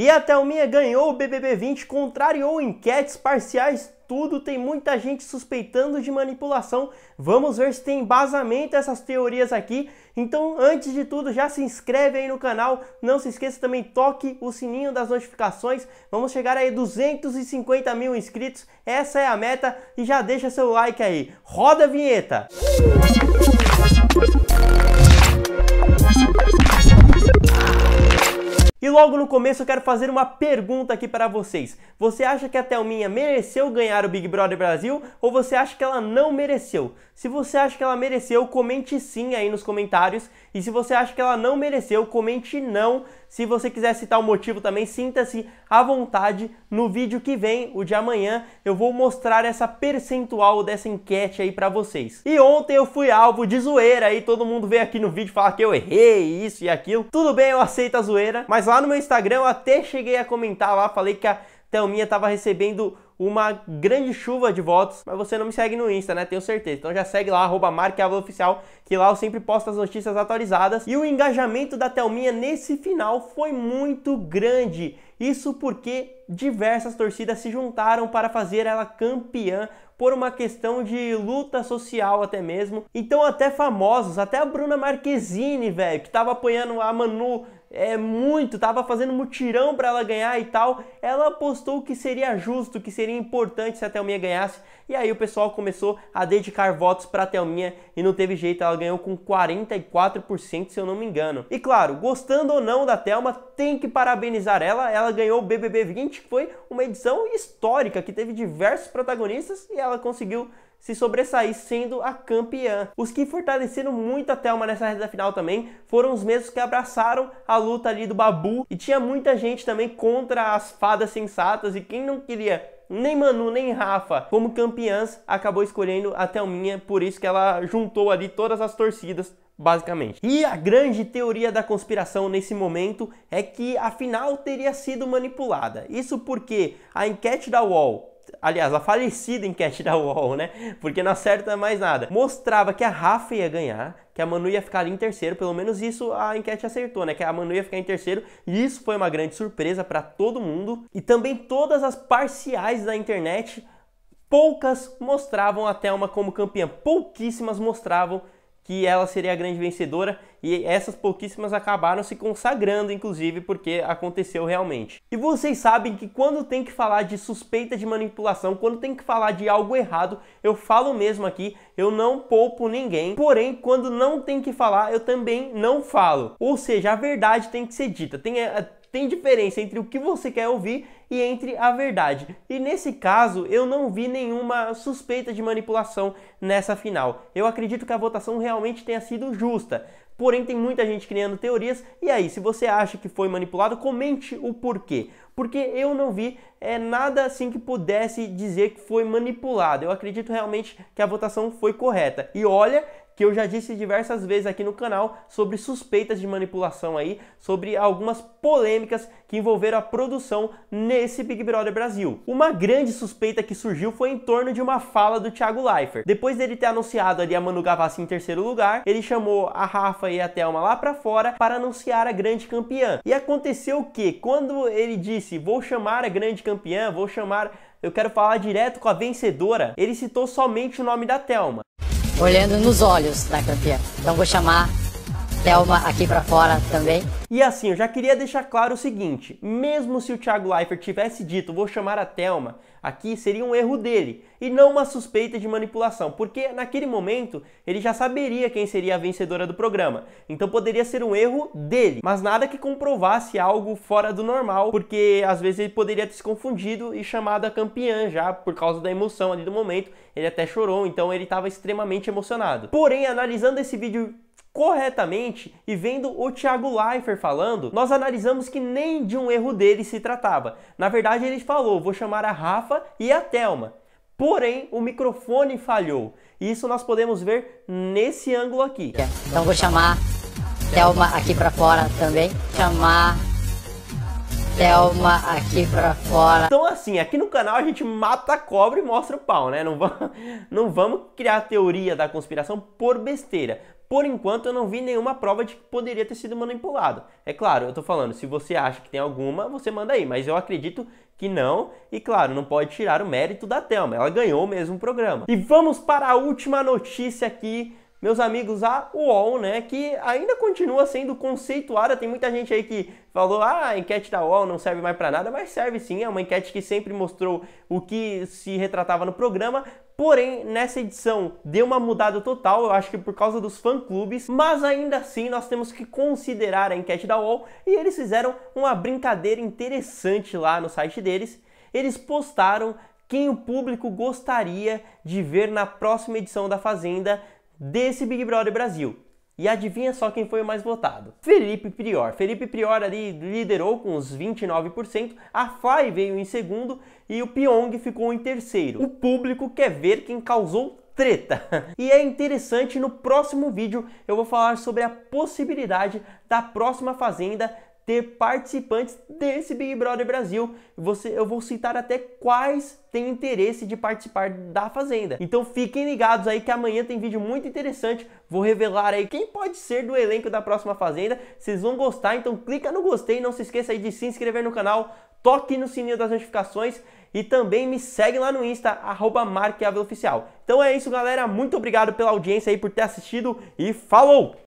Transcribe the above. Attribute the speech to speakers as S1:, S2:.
S1: E a Thelminha ganhou o BBB 20, contrariou enquetes parciais, tudo. Tem muita gente suspeitando de manipulação. Vamos ver se tem embasamento essas teorias aqui. Então, antes de tudo, já se inscreve aí no canal. Não se esqueça também, toque o sininho das notificações. Vamos chegar aí 250 mil inscritos. Essa é a meta. E já deixa seu like aí. Roda a vinheta! Música logo no começo eu quero fazer uma pergunta aqui para vocês. Você acha que a Thelminha mereceu ganhar o Big Brother Brasil ou você acha que ela não mereceu? Se você acha que ela mereceu, comente sim aí nos comentários. E se você acha que ela não mereceu, comente não se você quiser citar o motivo também, sinta-se à vontade. No vídeo que vem, o de amanhã, eu vou mostrar essa percentual dessa enquete aí para vocês. E ontem eu fui alvo de zoeira aí, todo mundo veio aqui no vídeo falar que eu errei, isso e aquilo. Tudo bem, eu aceito a zoeira, mas lá no meu Instagram eu até cheguei a comentar lá, falei que a Thelminha tava recebendo uma grande chuva de votos, mas você não me segue no Insta, né? Tenho certeza. Então já segue lá, arroba Oficial, que lá eu sempre posto as notícias atualizadas. E o engajamento da Thelminha nesse final foi muito grande. Isso porque diversas torcidas se juntaram para fazer ela campeã por uma questão de luta social até mesmo. Então até famosos, até a Bruna Marquezine, velho, que tava apoiando a Manu é muito, tava fazendo mutirão para ela ganhar e tal. Ela apostou que seria justo, que seria importante se a Thelminha ganhasse. E aí o pessoal começou a dedicar votos para a Thelminha e não teve jeito, ela ganhou com 44%, se eu não me engano. E claro, gostando ou não da Thelma, tem que parabenizar ela. Ela ganhou o BBB 20, que foi uma edição histórica que teve diversos protagonistas e ela conseguiu se sobressair sendo a campeã. Os que fortaleceram muito a Thelma nessa reta final também foram os mesmos que abraçaram a luta ali do Babu e tinha muita gente também contra as fadas sensatas e quem não queria nem Manu nem Rafa como campeãs acabou escolhendo a Thelminha, por isso que ela juntou ali todas as torcidas basicamente. E a grande teoria da conspiração nesse momento é que afinal teria sido manipulada. Isso porque a enquete da UOL aliás, a falecida enquete da UOL, né? Porque não acerta mais nada. Mostrava que a Rafa ia ganhar, que a Manu ia ficar ali em terceiro, pelo menos isso a enquete acertou, né? Que a Manu ia ficar em terceiro, e isso foi uma grande surpresa para todo mundo. E também todas as parciais da internet, poucas mostravam a Thelma como campeã, pouquíssimas mostravam que ela seria a grande vencedora e essas pouquíssimas acabaram se consagrando, inclusive, porque aconteceu realmente. E vocês sabem que quando tem que falar de suspeita de manipulação, quando tem que falar de algo errado, eu falo mesmo aqui, eu não poupo ninguém. Porém, quando não tem que falar, eu também não falo. Ou seja, a verdade tem que ser dita. Tem, é, tem diferença entre o que você quer ouvir e entre a verdade. E nesse caso, eu não vi nenhuma suspeita de manipulação nessa final. Eu acredito que a votação realmente tenha sido justa. Porém, tem muita gente criando teorias. E aí, se você acha que foi manipulado, comente o porquê. Porque eu não vi é, nada assim que pudesse dizer que foi manipulado. Eu acredito realmente que a votação foi correta. E olha que eu já disse diversas vezes aqui no canal sobre suspeitas de manipulação aí, sobre algumas polêmicas que envolveram a produção nesse Big Brother Brasil. Uma grande suspeita que surgiu foi em torno de uma fala do Thiago Leifert. Depois dele ter anunciado ali a Manu Gavassi em terceiro lugar, ele chamou a Rafa e a Thelma lá para fora para anunciar a grande campeã. E aconteceu o que? Quando ele disse, vou chamar a grande campeã, vou chamar eu quero falar direto com a vencedora. Ele citou somente o nome da Thelma olhando nos olhos da né, campeã. Então vou chamar Thelma aqui para fora também. E assim, eu já queria deixar claro o seguinte: mesmo se o Thiago Leifert tivesse dito vou chamar a Thelma, aqui seria um erro dele e não uma suspeita de manipulação, porque naquele momento ele já saberia quem seria a vencedora do programa. Então poderia ser um erro dele, mas nada que comprovasse algo fora do normal, porque às vezes ele poderia ter se confundido e chamado a campeã já por causa da emoção ali do momento. Ele até chorou, então ele estava extremamente emocionado. Porém, analisando esse vídeo corretamente e vendo o Thiago Leifert falando, nós analisamos que nem de um erro dele se tratava. Na verdade, ele falou: vou chamar a Rafa e a Thelma. Porém, o microfone falhou. isso nós podemos ver nesse ângulo aqui. Então vou chamar Thelma aqui para fora também. Chamar Thelma aqui pra fora. Então assim, aqui no canal a gente mata a cobra e mostra o pau, né? Não vamos, não vamos criar teoria da conspiração por besteira. Por enquanto, eu não vi nenhuma prova de que poderia ter sido manipulado. É claro, eu estou falando, se você acha que tem alguma, você manda aí, mas eu acredito que não, e claro, não pode tirar o mérito da Thelma, ela ganhou o mesmo programa. E vamos para a última notícia aqui, meus amigos, a UOL, né, que ainda continua sendo conceituada, tem muita gente aí que falou, ah, a enquete da UOL não serve mais para nada, mas serve sim, é uma enquete que sempre mostrou o que se retratava no programa, Porém, nessa edição deu uma mudada total, eu acho que por causa dos fã-clubes, mas ainda assim nós temos que considerar a enquete da UOL e eles fizeram uma brincadeira interessante lá no site deles. Eles postaram quem o público gostaria de ver na próxima edição da Fazenda desse Big Brother Brasil. E adivinha só quem foi o mais votado? Felipe Prior. Felipe Prior ali liderou com uns 29%, a Fly veio em segundo e o Pyong ficou em terceiro. O público quer ver quem causou treta. E é interessante, no próximo vídeo eu vou falar sobre a possibilidade da próxima fazenda ter participantes desse Big Brother Brasil. Você, eu vou citar até quais têm interesse de participar da Fazenda. Então fiquem ligados aí que amanhã tem vídeo muito interessante. Vou revelar aí quem pode ser do elenco da próxima Fazenda. Vocês vão gostar, então clica no gostei. Não se esqueça aí de se inscrever no canal, toque no sininho das notificações e também me segue lá no Insta, arroba Então é isso, galera. Muito obrigado pela audiência aí, por ter assistido e falou!